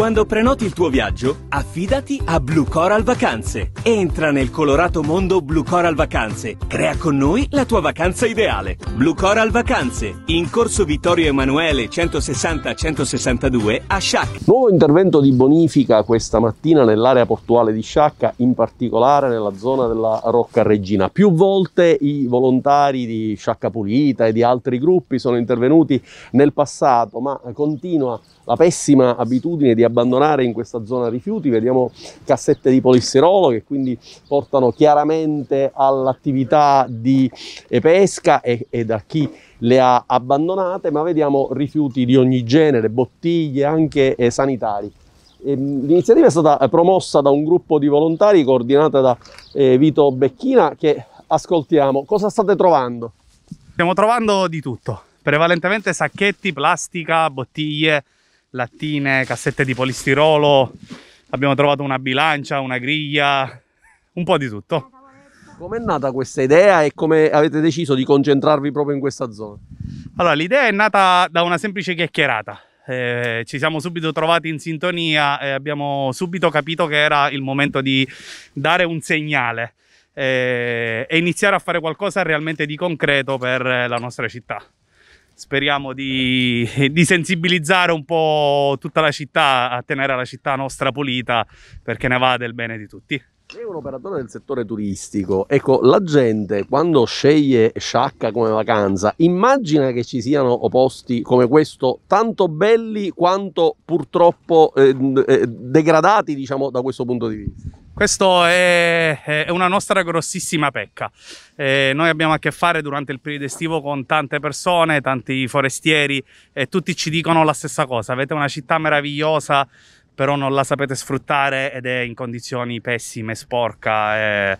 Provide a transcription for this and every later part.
Quando prenoti il tuo viaggio, affidati a Blue Coral Vacanze. Entra nel colorato mondo Blue Coral Vacanze. Crea con noi la tua vacanza ideale. Blue Coral Vacanze, in corso Vittorio Emanuele 160-162 a Sciacca. Nuovo intervento di bonifica questa mattina nell'area portuale di Sciacca, in particolare nella zona della Rocca Regina. Più volte i volontari di Sciacca Pulita e di altri gruppi sono intervenuti nel passato, ma continua la pessima abitudine di abbandonare in questa zona rifiuti, vediamo cassette di polistirolo che quindi portano chiaramente all'attività di eh, pesca e, e da chi le ha abbandonate, ma vediamo rifiuti di ogni genere, bottiglie anche eh, sanitari. Ehm, l'iniziativa è stata promossa da un gruppo di volontari coordinata da eh, Vito Becchina che ascoltiamo. Cosa state trovando? Stiamo trovando di tutto, prevalentemente sacchetti, plastica, bottiglie, lattine, cassette di polistirolo, abbiamo trovato una bilancia, una griglia, un po' di tutto. Come è nata questa idea e come avete deciso di concentrarvi proprio in questa zona? Allora, l'idea è nata da una semplice chiacchierata. Eh, ci siamo subito trovati in sintonia e abbiamo subito capito che era il momento di dare un segnale eh, e iniziare a fare qualcosa realmente di concreto per la nostra città speriamo di, di, sensibilizzare un po' tutta la città a tenere la città nostra pulita perché ne va del bene di tutti. È un operatore del settore turistico, ecco la gente quando sceglie Sciacca come vacanza immagina che ci siano posti come questo tanto belli quanto purtroppo eh, eh degradati diciamo da questo punto di vista. Questo è, è una nostra grossissima pecca. Eh, noi abbiamo a che fare durante il periodo estivo con tante persone, tanti forestieri e tutti ci dicono la stessa cosa. Avete una città meravigliosa, però non la sapete sfruttare ed è in condizioni pessime, sporca. Eh,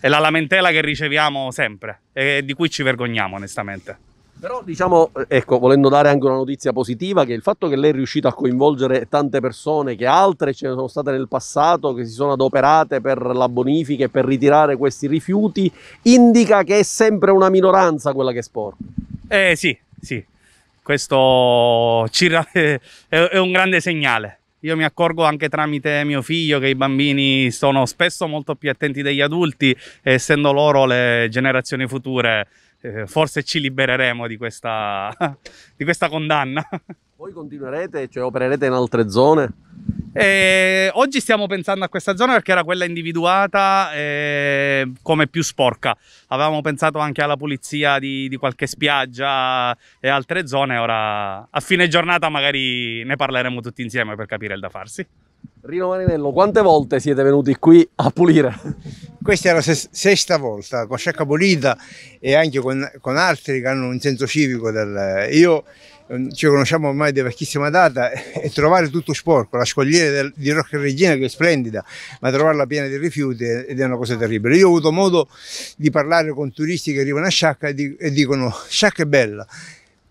è la lamentela che riceviamo sempre e di cui ci vergogniamo onestamente. Però diciamo, ecco, volendo dare anche una notizia positiva, che il fatto che lei è riuscita a coinvolgere tante persone, che altre ce ne sono state nel passato, che si sono adoperate per la bonifica e per ritirare questi rifiuti, indica che è sempre una minoranza quella che è sporca. Eh sì, sì, questo è un grande segnale. Io mi accorgo anche tramite mio figlio che i bambini sono spesso molto più attenti degli adulti, essendo loro le generazioni future eh, forse ci libereremo di questa, di questa condanna. Voi continuerete, cioè opererete in altre zone? E eh, oggi stiamo pensando a questa zona perché era quella individuata eh, come più sporca. Avevamo pensato anche alla pulizia di, di, qualche spiaggia e altre zone. Ora a fine giornata magari ne parleremo tutti insieme per capire il da farsi. Rino Marinello, quante volte siete venuti qui a pulire? Questa è la sesta volta con Sciacca Pulita e anche con, con, altri che hanno un senso civico. Del, io ci conosciamo ormai di vecchissima data e trovare tutto sporco, la scogliera del, di Rocca Regina che è splendida, ma trovarla piena di rifiuti è, ed è una cosa terribile. Io ho avuto modo di parlare con turisti che arrivano a Sciacca e, di, e dicono Sciacca è bella,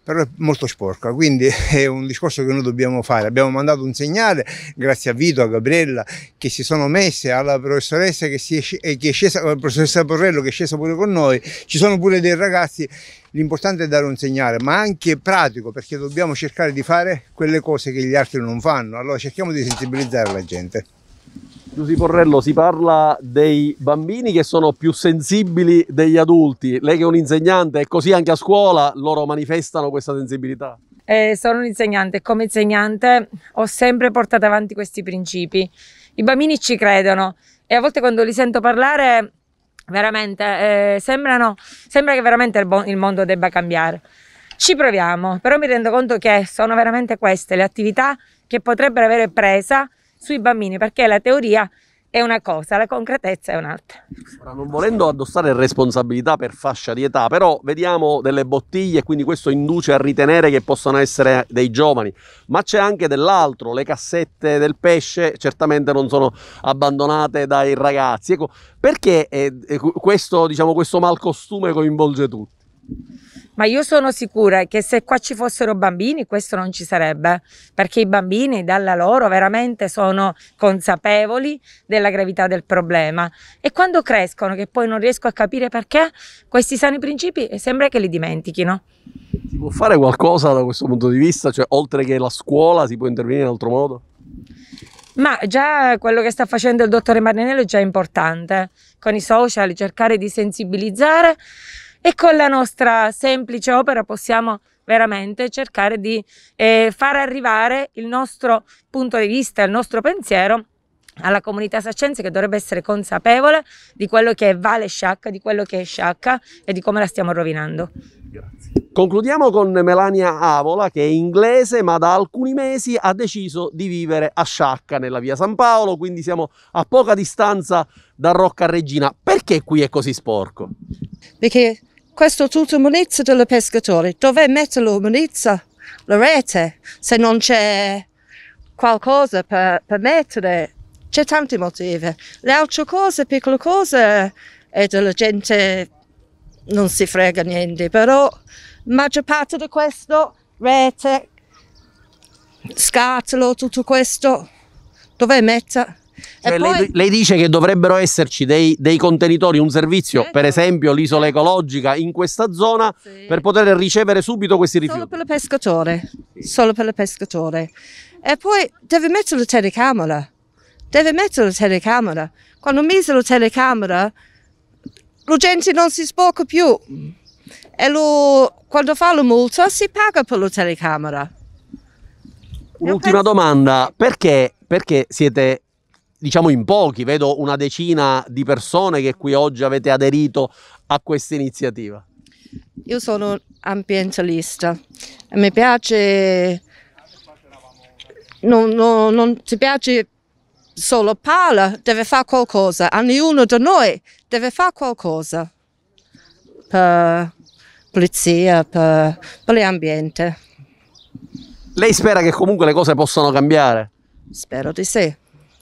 però è molto sporca, quindi è un discorso che noi dobbiamo fare. Abbiamo mandato un segnale, grazie a Vito, a Gabriella, che si sono messe, alla professoressa che, si è, eh, che è scesa, alla professoressa Borrello che è scesa pure con noi, ci sono pure dei ragazzi, l'importante è dare un segnale, ma anche pratico, perché dobbiamo cercare di fare quelle cose che gli altri non fanno, allora cerchiamo di sensibilizzare la gente. Giussi Porrello, si parla dei bambini che sono più sensibili degli adulti. Lei che è un insegnante e così anche a scuola loro manifestano questa sensibilità. Eh, sono un insegnante e come insegnante ho sempre portato avanti questi principi. I bambini ci credono e a volte quando li sento parlare veramente eh, sembrano, sembra che veramente il, il mondo debba cambiare. Ci proviamo, però mi rendo conto che sono veramente queste le attività che potrebbero avere presa sui bambini, perché la teoria è una cosa, la concretezza è un'altra. Ora, non volendo addossare responsabilità per fascia di età, però vediamo delle bottiglie, quindi questo induce a ritenere che possano essere dei giovani, ma c'è anche dell'altro, le cassette del pesce certamente non sono abbandonate dai ragazzi. Ecco, perché è, eh, è eh, questo, diciamo, questo malcostume coinvolge tutti? ma io sono sicura che se qua ci fossero bambini questo non ci sarebbe, perché i bambini dalla loro veramente sono consapevoli della gravità del problema e quando crescono, che poi non riesco a capire perché, questi sani principi eh, sembra che li dimentichino. Si può fare qualcosa da questo punto di vista, cioè oltre che la scuola si può intervenire in altro modo? Ma già quello che sta facendo il dottore Marinello è già importante, con i social cercare di sensibilizzare e con la nostra semplice opera possiamo veramente cercare di eh, far arrivare il nostro punto di vista, il nostro pensiero alla comunità saccense che dovrebbe essere consapevole di quello che vale sciacca, di quello che è sciacca e di come la stiamo rovinando. Grazie. Concludiamo con Melania Avola che è inglese ma da alcuni mesi ha deciso di vivere a Sciacca nella via San Paolo, quindi siamo a poca distanza da Rocca Regina. Perché qui è così sporco? Perché questo tutto munizia del pescatore. Dove metterlo munizia? La rete, se non c'è qualcosa per, per mettere. C'è tanti motivi. Le altre cose, piccole cose, e della gente non si frega niente, però la maggior parte di questo, rete, scatolo, tutto questo, dove mettere? Cioè, poi... lei, lei, dice che dovrebbero esserci dei, dei contenitori, un servizio, certo. per esempio l'isola ecologica in questa zona, sì. per poter ricevere subito questi rifiuti. Solo per il pescatore, sì. solo per il pescatore. E poi deve mettere la telecamera, deve mettere la telecamera. Quando mise la telecamera, la gente non si sporca più. E lo, quando fa la multa si paga per la telecamera. Un'ultima penso... domanda, perché, perché siete diciamo in pochi, vedo una decina di persone che qui oggi avete aderito a questa iniziativa. Io sono ambientalista, mi piace, non, non, non ti piace solo parla, deve fare qualcosa, ognuno di noi deve fare qualcosa per pulizia, per, per l'ambiente. Lei spera che comunque le cose possano cambiare? Spero di sì.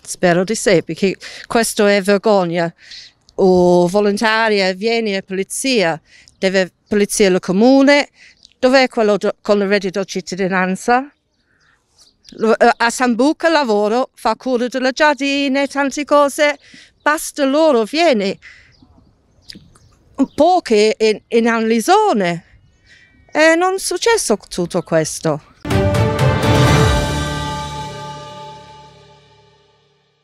Spero di sì, perché questo è vergogna. O volontaria eh, viene la polizia, deve polizia il comune, dov'è quello do, con il reddito cittadinanza? Eh, a Sambuca lavoro, fa cura delle giardine, tante cose, basta loro, vieni. Poche in, in Anlisone. E eh, non è successo tutto questo.